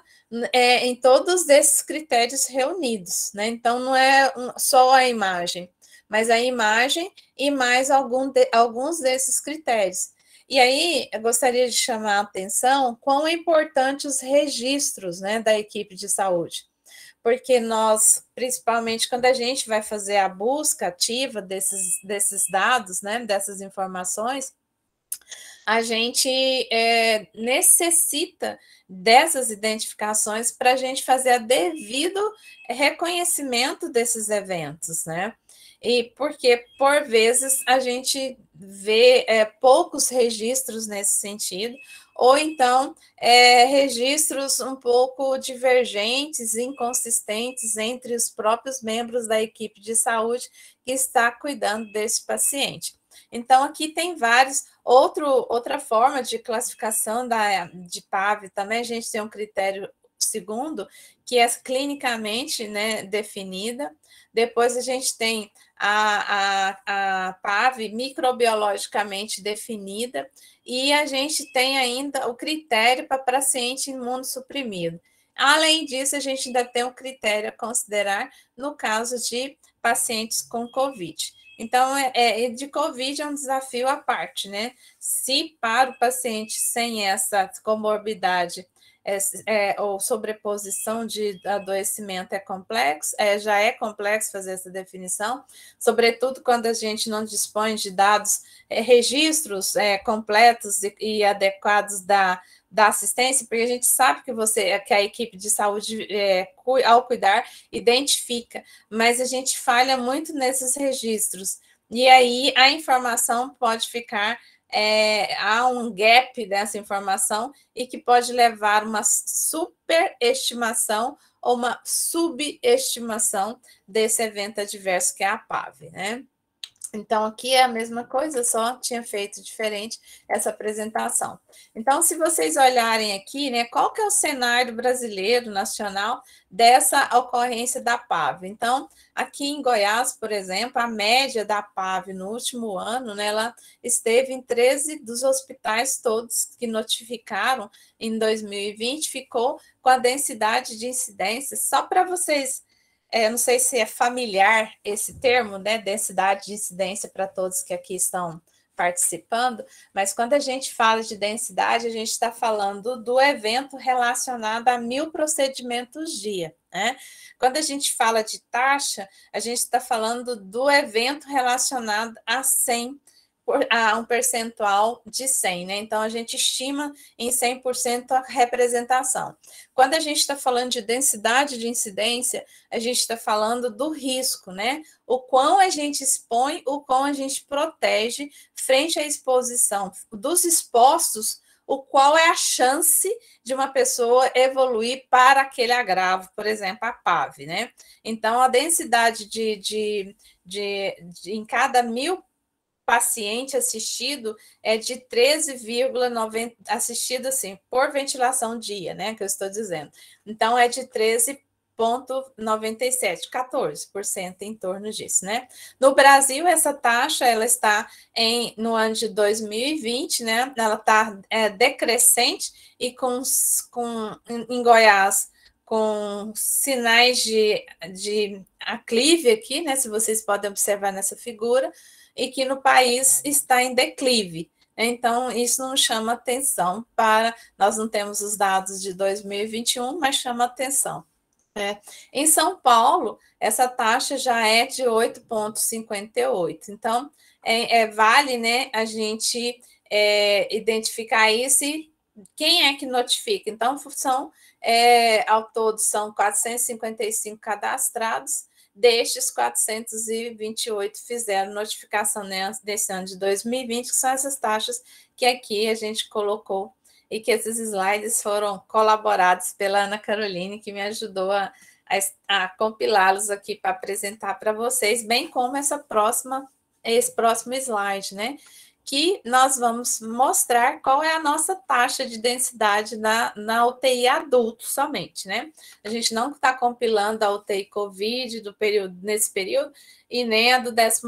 é, em todos esses critérios reunidos, né? Então, não é um, só a imagem, mas a imagem e mais algum de, alguns desses critérios. E aí, eu gostaria de chamar a atenção quão importantes os registros né, da equipe de saúde porque nós, principalmente quando a gente vai fazer a busca ativa desses, desses dados, né, dessas informações, a gente é, necessita dessas identificações para a gente fazer a devido reconhecimento desses eventos, né? E porque, por vezes, a gente vê é, poucos registros nesse sentido, ou então é, registros um pouco divergentes, inconsistentes entre os próprios membros da equipe de saúde que está cuidando desse paciente. Então, aqui tem vários. Outro, outra forma de classificação da, de PAV também, a gente tem um critério segundo, que é clinicamente né, definida. Depois a gente tem a, a, a PAV microbiologicamente definida, e a gente tem ainda o critério para paciente imunossuprimido. Além disso, a gente ainda tem um critério a considerar no caso de pacientes com COVID. Então, é, é, de Covid é um desafio à parte, né? Se para o paciente sem essa comorbidade é, é, ou sobreposição de adoecimento é complexo, é, já é complexo fazer essa definição, sobretudo quando a gente não dispõe de dados, é, registros é, completos e, e, adequados da, da assistência, porque a gente sabe que você, que a equipe de saúde, é, cu, ao cuidar, identifica, mas a gente falha muito nesses registros. E aí a informação pode ficar é, há um gap dessa informação e que pode levar uma superestimação ou uma subestimação desse evento adverso que é a PAV, né? Então, aqui é a mesma coisa, só tinha feito diferente essa apresentação. Então, se vocês olharem aqui, né, qual que é o cenário brasileiro, nacional, dessa ocorrência da PAV? Então, aqui em Goiás, por exemplo, a média da PAV no último ano, né, ela esteve em 13 dos hospitais todos que notificaram em 2020, ficou com a densidade de incidência, só para vocês é, não sei se é familiar esse termo, né, densidade de incidência para todos que aqui estão participando, mas quando a gente fala de densidade, a gente está falando do evento relacionado a mil procedimentos dia. Né? Quando a gente fala de taxa, a gente está falando do evento relacionado a 100 a um percentual de 100, né? Então, a gente estima em 100% a representação. Quando a gente está falando de densidade de incidência, a gente está falando do risco, né? O quão a gente expõe, o quão a gente protege frente à exposição dos expostos, o qual é a chance de uma pessoa evoluir para aquele agravo, por exemplo, a PAV, né? Então, a densidade de, de, de, de em cada mil paciente assistido é de 13,90 assistido assim por ventilação dia, né, que eu estou dizendo. Então é de 13,97, 14% em torno disso, né? No Brasil essa taxa ela está em no ano de 2020, né? Ela está é, decrescente e com com em Goiás com sinais de, de aclive aqui, né? Se vocês podem observar nessa figura, e que no país está em declive. Então, isso não chama atenção para. Nós não temos os dados de 2021, mas chama atenção. Né? Em São Paulo, essa taxa já é de 8,58. Então, é, é, vale né, a gente é, identificar isso e quem é que notifica. Então, são, é, ao todo, são 455 cadastrados Destes, 428 fizeram notificação nesse ano de 2020, que são essas taxas que aqui a gente colocou e que esses slides foram colaborados pela Ana Caroline, que me ajudou a, a, a compilá-los aqui para apresentar para vocês, bem como essa próxima, esse próximo slide, né? que nós vamos mostrar qual é a nossa taxa de densidade na, na UTI adulto somente, né? A gente não está compilando a UTI COVID do período, nesse período e nem a do 12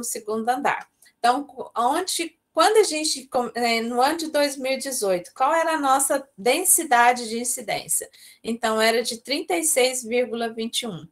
andar. Então, onde, quando a gente, é, no ano de 2018, qual era a nossa densidade de incidência? Então, era de 36,21.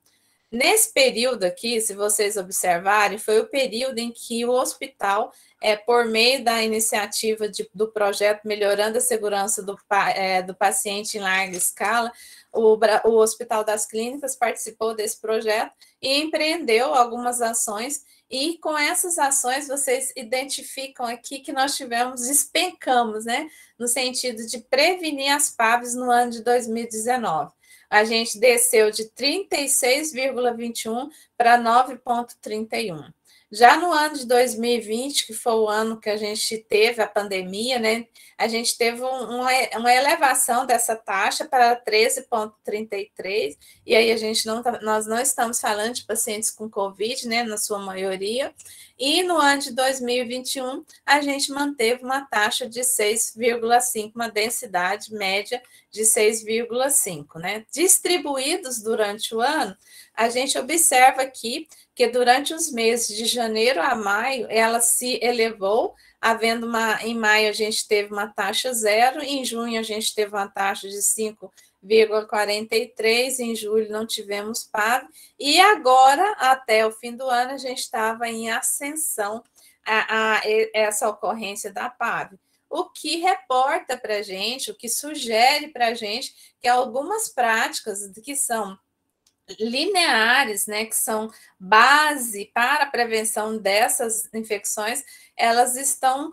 Nesse período aqui, se vocês observarem, foi o período em que o hospital, é, por meio da iniciativa de, do projeto Melhorando a Segurança do, é, do Paciente em Larga Escala, o, o Hospital das Clínicas participou desse projeto e empreendeu algumas ações e com essas ações, vocês identificam aqui que nós tivemos, despencamos, né? No sentido de prevenir as PAVs no ano de 2019 a gente desceu de 36,21 para 9,31. Já no ano de 2020, que foi o ano que a gente teve a pandemia, né, a gente teve uma, uma, elevação dessa taxa para 13,33, e aí a gente não tá, nós não estamos falando de pacientes com Covid, né, na sua maioria, e no ano de 2021 a gente manteve uma taxa de 6,5, uma densidade média de 6,5, né? Distribuídos durante o ano, a gente observa aqui que durante os meses de janeiro a maio ela se elevou, havendo uma em maio a gente teve uma taxa zero, em junho a gente teve uma taxa de 5,43, em julho não tivemos PAV, e agora, até o fim do ano, a gente estava em ascensão a, a essa ocorrência da PAV o que reporta para a gente, o que sugere para a gente que algumas práticas que são lineares, né, que são base para a prevenção dessas infecções, elas estão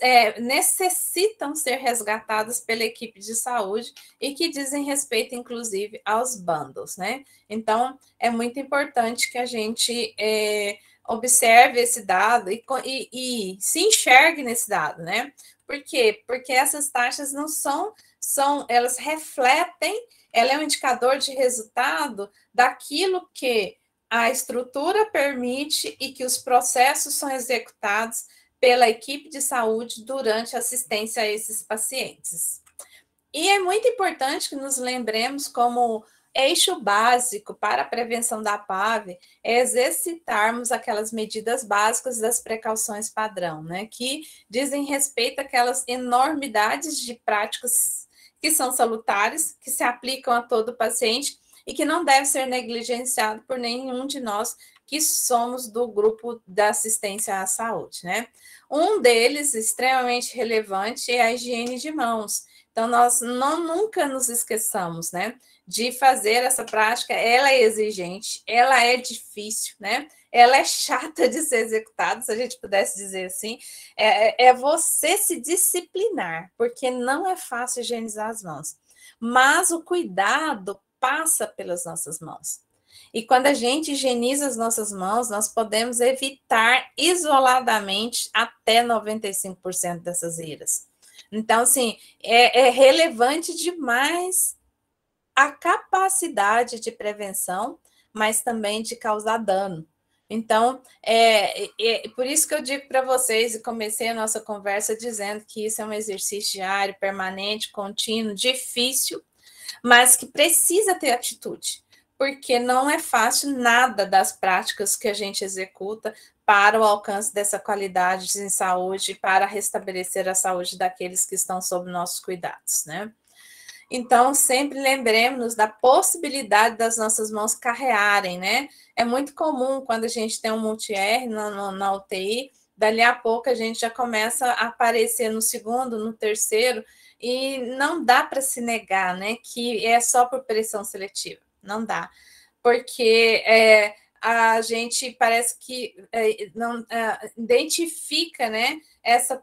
é, necessitam ser resgatadas pela equipe de saúde e que dizem respeito, inclusive, aos bundles, né? Então, é muito importante que a gente é, observe esse dado e, e, e se enxergue nesse dado, né? Por quê? Porque essas taxas não são, são elas refletem ela é um indicador de resultado daquilo que a estrutura permite e que os processos são executados pela equipe de saúde durante a assistência a esses pacientes. E é muito importante que nos lembremos como eixo básico para a prevenção da PAV é exercitarmos aquelas medidas básicas das precauções padrão, né, que dizem respeito àquelas enormidades de práticas que são salutares, que se aplicam a todo paciente e que não deve ser negligenciado por nenhum de nós que somos do grupo da assistência à saúde, né? Um deles, extremamente relevante, é a higiene de mãos. Então, nós não, nunca nos esqueçamos, né? De fazer essa prática, ela é exigente, ela é difícil, né? ela é chata de ser executada, se a gente pudesse dizer assim, é, é, é você se disciplinar, porque não é fácil higienizar as mãos. Mas o cuidado passa pelas nossas mãos. E quando a gente higieniza as nossas mãos, nós podemos evitar isoladamente até 95% dessas iras. Então, assim, é, é relevante demais a capacidade de prevenção, mas também de causar dano. Então, é, é por isso que eu digo para vocês, e comecei a nossa conversa dizendo que isso é um exercício diário, permanente, contínuo, difícil, mas que precisa ter atitude, porque não é fácil nada das práticas que a gente executa para o alcance dessa qualidade em saúde, para restabelecer a saúde daqueles que estão sob nossos cuidados, né? Então, sempre lembremos da possibilidade das nossas mãos carrearem, né? É muito comum quando a gente tem um multi-R na, na, na UTI, dali a pouco a gente já começa a aparecer no segundo, no terceiro, e não dá para se negar, né? Que é só por pressão seletiva, não dá. Porque é, a gente parece que é, não é, identifica, né? Essa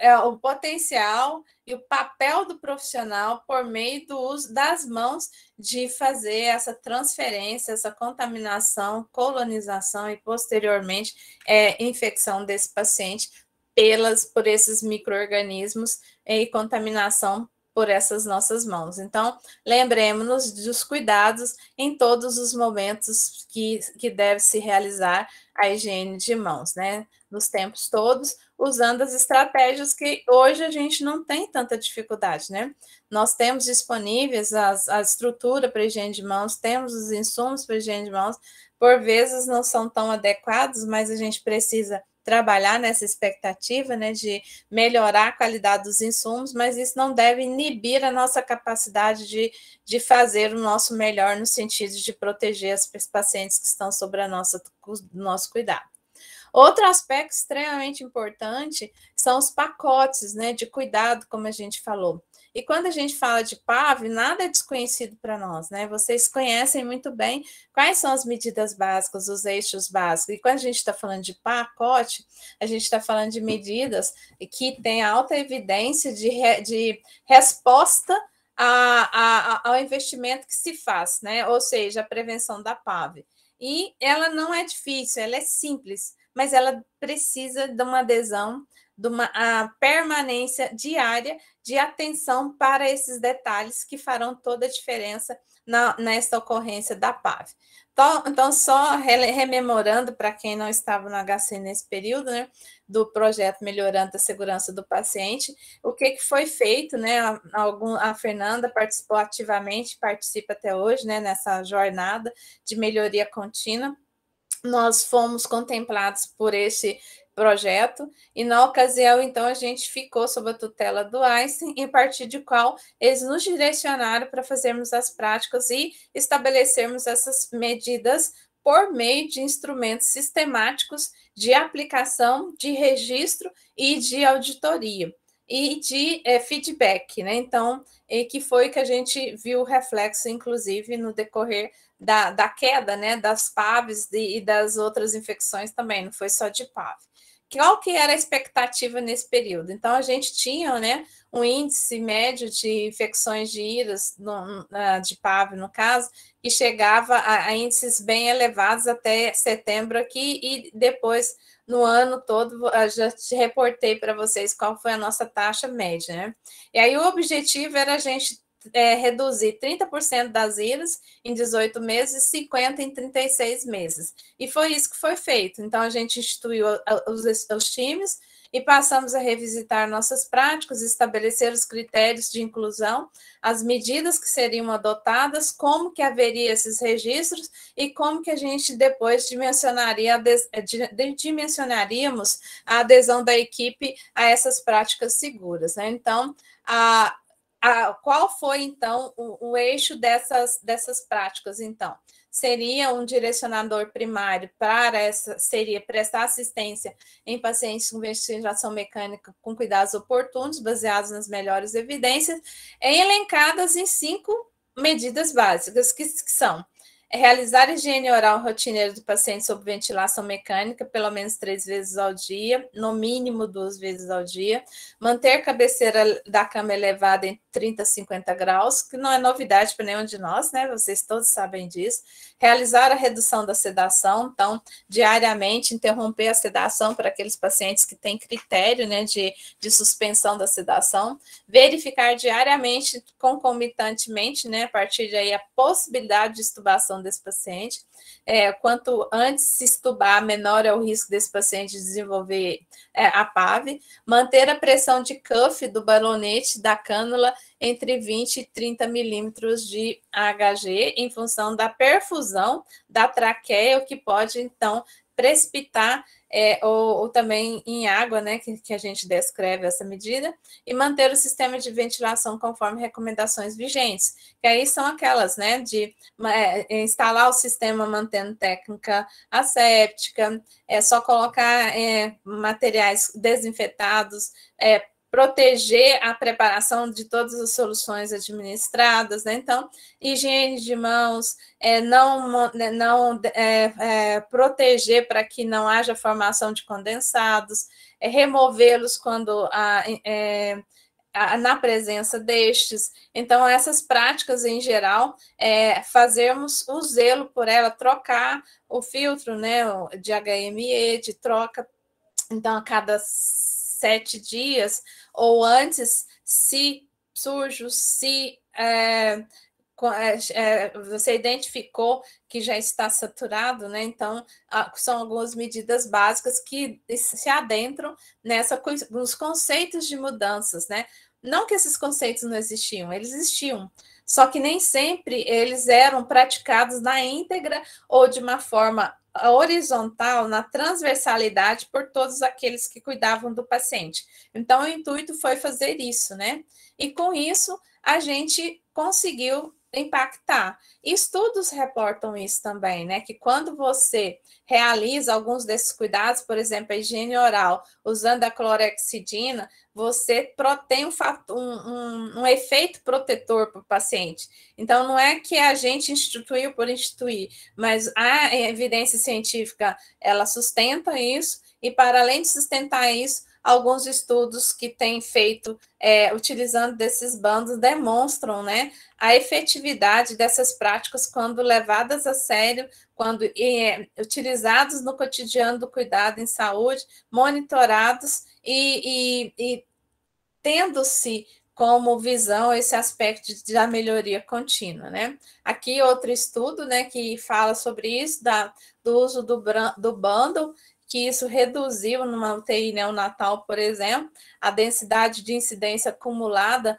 é, o potencial e o papel do profissional por meio do uso das mãos de fazer essa transferência, essa contaminação, colonização e posteriormente é, infecção desse paciente pelas por esses microorganismos e contaminação por essas nossas mãos. Então, lembremos-nos dos cuidados em todos os momentos que, que deve se realizar a higiene de mãos, né? Nos tempos todos, usando as estratégias que hoje a gente não tem tanta dificuldade, né? Nós temos disponíveis as, a estrutura para higiene de mãos, temos os insumos para higiene de mãos, por vezes não são tão adequados, mas a gente precisa trabalhar nessa expectativa, né, de melhorar a qualidade dos insumos, mas isso não deve inibir a nossa capacidade de, de fazer o nosso melhor no sentido de proteger as pacientes que estão sob a nossa, nosso cuidado. Outro aspecto extremamente importante são os pacotes né, de cuidado, como a gente falou. E quando a gente fala de PAV, nada é desconhecido para nós, né? Vocês conhecem muito bem quais são as medidas básicas, os eixos básicos. E quando a gente está falando de pacote, a gente está falando de medidas que têm alta evidência de, re, de resposta a, a, ao investimento que se faz, né? Ou seja, a prevenção da PAV. E ela não é difícil, ela é simples mas ela precisa de uma adesão, de uma permanência diária de atenção para esses detalhes que farão toda a diferença na, nesta ocorrência da PAV. Então, então só rememorando para quem não estava no HC nesse período, né, do projeto Melhorando a Segurança do Paciente, o que, que foi feito, né, a, a Fernanda participou ativamente, participa até hoje, né, nessa jornada de melhoria contínua, nós fomos contemplados por esse projeto e na ocasião então a gente ficou sob a tutela do Einstein e a partir de qual eles nos direcionaram para fazermos as práticas e estabelecermos essas medidas por meio de instrumentos sistemáticos de aplicação, de registro e de auditoria e de é, feedback, né? Então, é, que foi que a gente viu o reflexo, inclusive, no decorrer da, da queda né, das PAVs de, e das outras infecções também, não foi só de PAV. Qual que era a expectativa nesse período? Então, a gente tinha né, um índice médio de infecções de íris, no, de PAV no caso, que chegava a, a índices bem elevados até setembro aqui e depois no ano todo, já te reportei para vocês qual foi a nossa taxa média, né? E aí o objetivo era a gente é, reduzir 30% das ilhas em 18 meses e 50% em 36 meses. E foi isso que foi feito. Então, a gente instituiu os, os times e passamos a revisitar nossas práticas, estabelecer os critérios de inclusão, as medidas que seriam adotadas, como que haveria esses registros e como que a gente depois dimensionaria, é, dimensionaríamos a adesão da equipe a essas práticas seguras. Né? Então, a, a, qual foi, então, o, o eixo dessas, dessas práticas, então? seria um direcionador primário para essa, seria prestar assistência em pacientes com ventilação mecânica com cuidados oportunos, baseados nas melhores evidências, elencadas em cinco medidas básicas, que, que são é realizar higiene oral rotineira do paciente sob ventilação mecânica, pelo menos três vezes ao dia, no mínimo duas vezes ao dia. Manter a cabeceira da cama elevada em 30 a 50 graus, que não é novidade para nenhum de nós, né? Vocês todos sabem disso. Realizar a redução da sedação, então, diariamente, interromper a sedação para aqueles pacientes que têm critério, né, de, de suspensão da sedação. Verificar diariamente, concomitantemente, né, a partir daí, a possibilidade de estubação desse paciente. É, quanto antes se estubar, menor é o risco desse paciente desenvolver é, a PAV. Manter a pressão de cuff do balonete da cânula entre 20 e 30 milímetros de AHG, em função da perfusão da traqueia, o que pode, então, precipitar é, ou, ou, também em água, né, que, que, a gente descreve essa medida, e manter o sistema de ventilação conforme recomendações vigentes, que aí são aquelas, né, de é, é, instalar o sistema mantendo técnica asséptica, é só colocar é, materiais desinfetados, é, proteger a preparação de todas as soluções administradas, né? Então, higiene de mãos, é, não, né, não é, é, proteger para que não haja formação de condensados, é, removê-los quando a, é, a, na presença destes. Então, essas práticas em geral, é, fazermos o zelo por ela, trocar o filtro né, de HME, de troca, então, a cada sete dias ou antes, se sujo, se é, é, é, você identificou que já está saturado, né? Então, são algumas medidas básicas que se adentram nessa, nos conceitos de mudanças, né? Não que esses conceitos não existiam, eles existiam, só que nem sempre eles eram praticados na íntegra ou de uma forma horizontal na transversalidade por todos aqueles que cuidavam do paciente. Então, o intuito foi fazer isso, né? E com isso, a gente conseguiu impactar. Estudos reportam isso também, né? Que quando você realiza alguns desses cuidados, por exemplo, a higiene oral, usando a clorexidina, você tem um, um, um efeito protetor para o paciente. Então, não é que a gente instituiu por instituir, mas a evidência científica, ela sustenta isso, e para além de sustentar isso, alguns estudos que têm feito é, utilizando desses bandos demonstram né, a efetividade dessas práticas quando levadas a sério, quando é, utilizados no cotidiano do cuidado em saúde, monitorados e, e, e tendo-se como visão esse aspecto da melhoria contínua, né? Aqui outro estudo, né, que fala sobre isso, da, do uso do, do bundle, que isso reduziu numa UTI neonatal, por exemplo, a densidade de incidência acumulada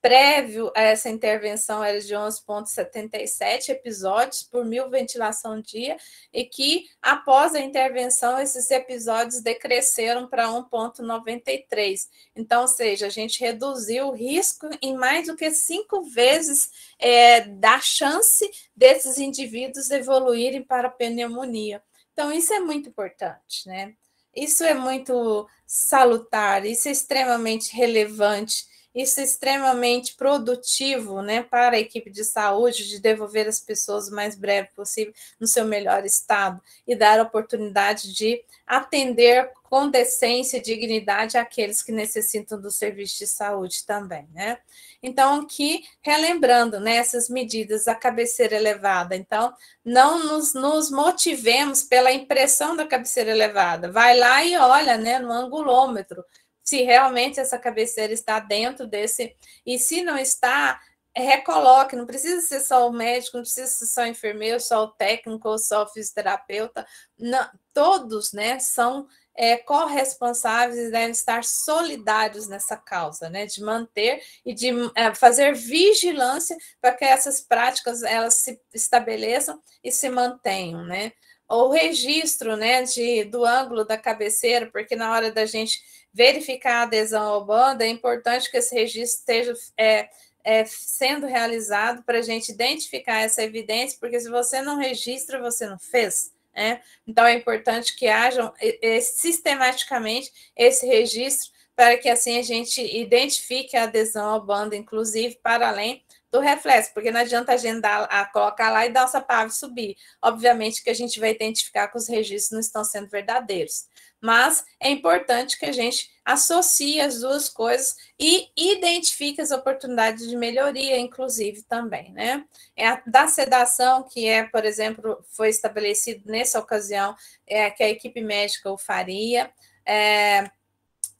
prévio a essa intervenção era de 11,77 episódios por mil ventilação dia, e que após a intervenção esses episódios decresceram para 1,93. Então, ou seja, a gente reduziu o risco em mais do que cinco vezes é, da chance desses indivíduos evoluírem para pneumonia. Então, isso é muito importante, né? Isso é muito salutar, isso é extremamente relevante isso é extremamente produtivo né, para a equipe de saúde de devolver as pessoas o mais breve possível no seu melhor estado e dar a oportunidade de atender com decência e dignidade aqueles que necessitam do serviço de saúde também, né? Então, aqui relembrando né, essas medidas, a cabeceira elevada. Então, não nos, nos motivemos pela impressão da cabeceira elevada. Vai lá e olha né, no angulômetro se realmente essa cabeceira está dentro desse. E se não está, recoloque, não precisa ser só o médico, não precisa ser só o enfermeiro, só o técnico ou só o fisioterapeuta. Não, todos né, são é, corresponsáveis e devem estar solidários nessa causa, né, de manter e de é, fazer vigilância para que essas práticas elas se estabeleçam e se mantenham, né? O registro, né, de, do ângulo da cabeceira, porque na hora da gente verificar a adesão ao bando, é importante que esse registro esteja é, é, sendo realizado para a gente identificar essa evidência, porque se você não registra, você não fez. Né? Então é importante que haja é, sistematicamente esse registro para que assim a gente identifique a adesão ao bando, inclusive para além do reflexo, porque não adianta agendar, a colocar lá e dar o sapato subir. Obviamente que a gente vai identificar que os registros não estão sendo verdadeiros mas é importante que a gente associe as duas coisas e identifique as oportunidades de melhoria, inclusive, também, né? É a, da sedação, que é, por exemplo, foi estabelecido nessa ocasião, é que a equipe médica o faria. É,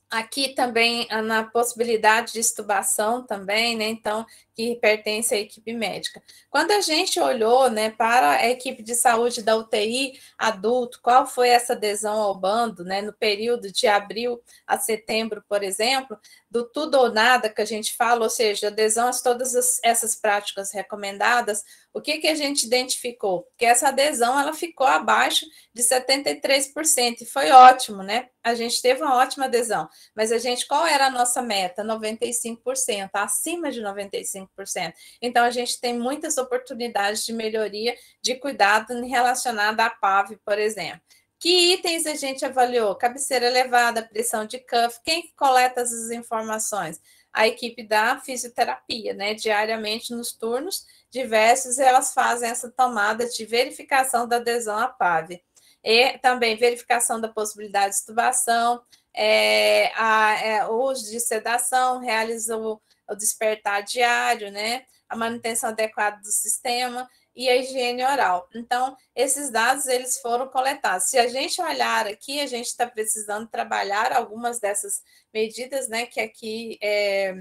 aqui também na possibilidade de estubação também, né? Então, que pertence à equipe médica. Quando a gente olhou né, para a equipe de saúde da UTI adulto, qual foi essa adesão ao bando né, no período de abril a setembro, por exemplo, do tudo ou nada que a gente fala, ou seja, adesão a todas as, essas práticas recomendadas, o que, que a gente identificou? Que essa adesão ela ficou abaixo de 73%, e foi ótimo, né? A gente teve uma ótima adesão, mas a gente, qual era a nossa meta? 95%, acima de 95%. 35%. Então, a gente tem muitas oportunidades de melhoria de cuidado relacionado à PAV, por exemplo. Que itens a gente avaliou? Cabeceira elevada, pressão de cuff, quem coleta essas informações? A equipe da fisioterapia, né? Diariamente nos turnos diversos, elas fazem essa tomada de verificação da adesão à PAV. E também verificação da possibilidade de estubação, é, a, é, uso de sedação, realizou o despertar diário, né? A manutenção adequada do sistema e a higiene oral. Então, esses dados eles foram coletados. Se a gente olhar aqui, a gente está precisando trabalhar algumas dessas medidas, né? Que aqui é,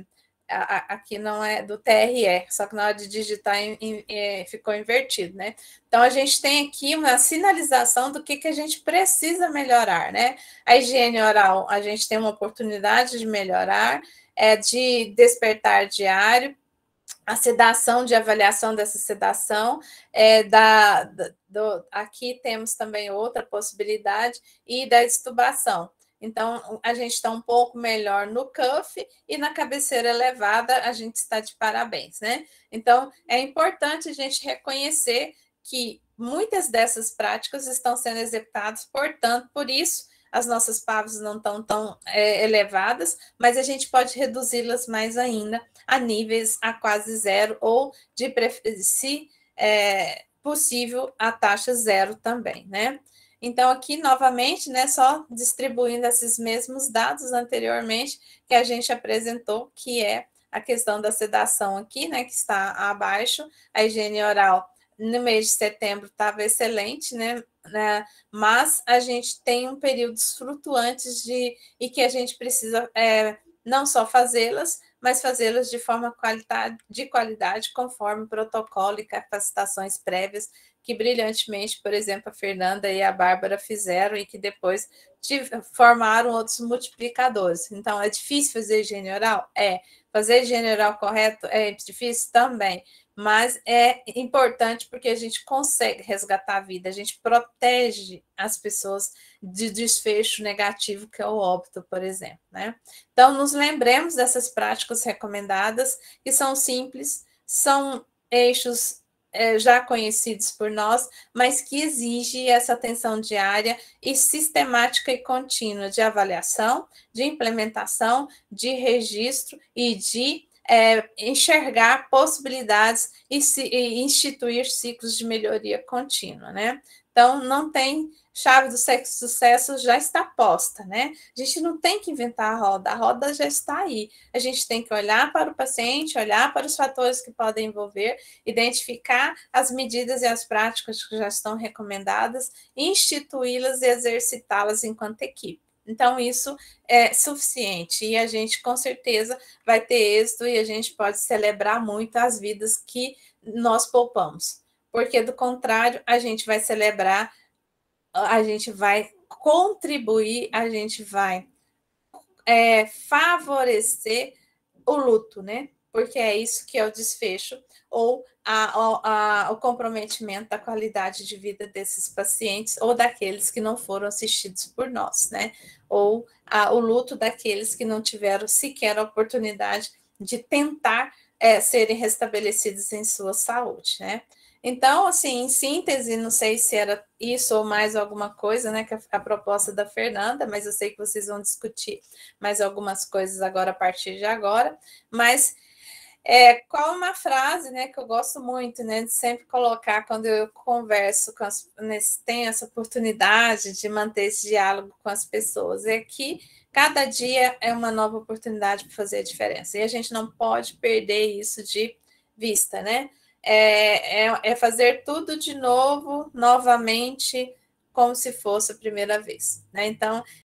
aqui não é do TRE, só que na hora de digitar em, em, é, ficou invertido, né? Então a gente tem aqui uma sinalização do que, que a gente precisa melhorar, né? A higiene oral a gente tem uma oportunidade de melhorar é, de despertar diário, a sedação de avaliação dessa sedação, é, da, do, aqui temos também outra possibilidade, e da estubação. Então, a gente está um pouco melhor no cuff e na cabeceira elevada, a gente está de parabéns, né? Então, é importante a gente reconhecer que muitas dessas práticas estão sendo executadas, portanto, por isso as nossas pavas não estão tão é, elevadas, mas a gente pode reduzi-las mais ainda a níveis a quase zero ou, de se é, possível, a taxa zero também, né? Então, aqui, novamente, né, só distribuindo esses mesmos dados anteriormente que a gente apresentou, que é a questão da sedação aqui, né, que está abaixo, a higiene oral no mês de setembro estava excelente, né? né mas a gente tem um períodos flutuantes de e que a gente precisa é, não só fazê-las, mas fazê-las de forma qualidade, de qualidade, conforme protocolo e capacitações prévias que brilhantemente, por exemplo, a Fernanda e a Bárbara fizeram e que depois formaram outros multiplicadores. Então, é difícil fazer higiene oral? É. Fazer higiene oral correto é difícil também, mas é importante porque a gente consegue resgatar a vida, a gente protege as pessoas de desfecho negativo, que é o óbito, por exemplo. Né? Então, nos lembremos dessas práticas recomendadas, que são simples, são eixos é, já conhecidos por nós, mas que exigem essa atenção diária e sistemática e contínua de avaliação, de implementação, de registro e de é, enxergar possibilidades e, se, e instituir ciclos de melhoria contínua, né? Então, não tem chave do sexo sucesso já está posta, né? A gente não tem que inventar a roda, a roda já está aí. A gente tem que olhar para o paciente, olhar para os fatores que podem envolver, identificar as medidas e as práticas que já estão recomendadas, instituí-las e exercitá-las enquanto equipe. Então, isso é suficiente e a gente com certeza vai ter êxito e a gente pode celebrar muito as vidas que nós poupamos, porque do contrário, a gente vai celebrar, a gente vai contribuir, a gente vai é, favorecer o luto, né? porque é isso que é o desfecho ou a, a, a, o comprometimento da qualidade de vida desses pacientes ou daqueles que não foram assistidos por nós, né? Ou o luto daqueles que não tiveram sequer a oportunidade de tentar é, serem restabelecidos em sua saúde, né? Então, assim, em síntese, não sei se era isso ou mais alguma coisa, né, que a proposta da Fernanda, mas eu sei que vocês vão discutir mais algumas coisas agora, a partir de agora. Mas é, qual uma frase né, que eu gosto muito né, de sempre colocar quando eu converso, com as, nesse, né, tenho essa oportunidade de manter esse diálogo com as pessoas, é que cada dia é uma nova oportunidade para fazer a diferença. E a gente não pode perder isso de vista, né? É, é, é fazer tudo de novo, novamente, como se fosse a primeira vez. Né? Então,